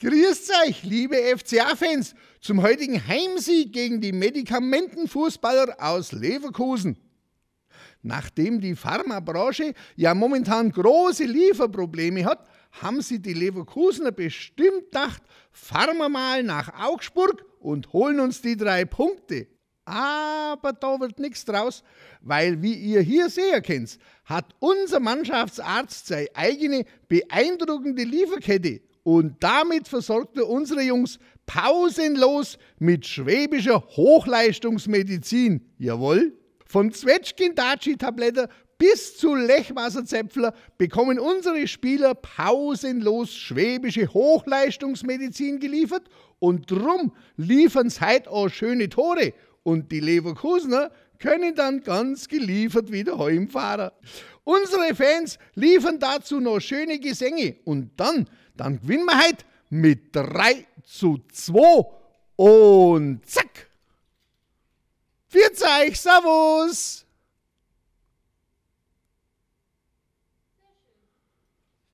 Grüßt euch, liebe FCA-Fans, zum heutigen Heimsieg gegen die Medikamentenfußballer aus Leverkusen. Nachdem die Pharmabranche ja momentan große Lieferprobleme hat, haben sie die Leverkusener bestimmt gedacht, fahren wir mal nach Augsburg und holen uns die drei Punkte. Aber da wird nichts draus, weil, wie ihr hier sehen könnt, hat unser Mannschaftsarzt seine eigene beeindruckende Lieferkette und damit versorgte unsere Jungs pausenlos mit schwäbischer Hochleistungsmedizin. Jawohl. Von zwetschgen daci tabletten bis zu Lechwasserzäpfler bekommen unsere Spieler pausenlos schwäbische Hochleistungsmedizin geliefert und drum liefern seit auch schöne Tore und die Leverkusener können dann ganz geliefert wieder heimfahren. Unsere Fans liefern dazu noch schöne Gesänge und dann, dann gewinnen wir heute mit 3 zu 2 und zack! Für euch, Servus!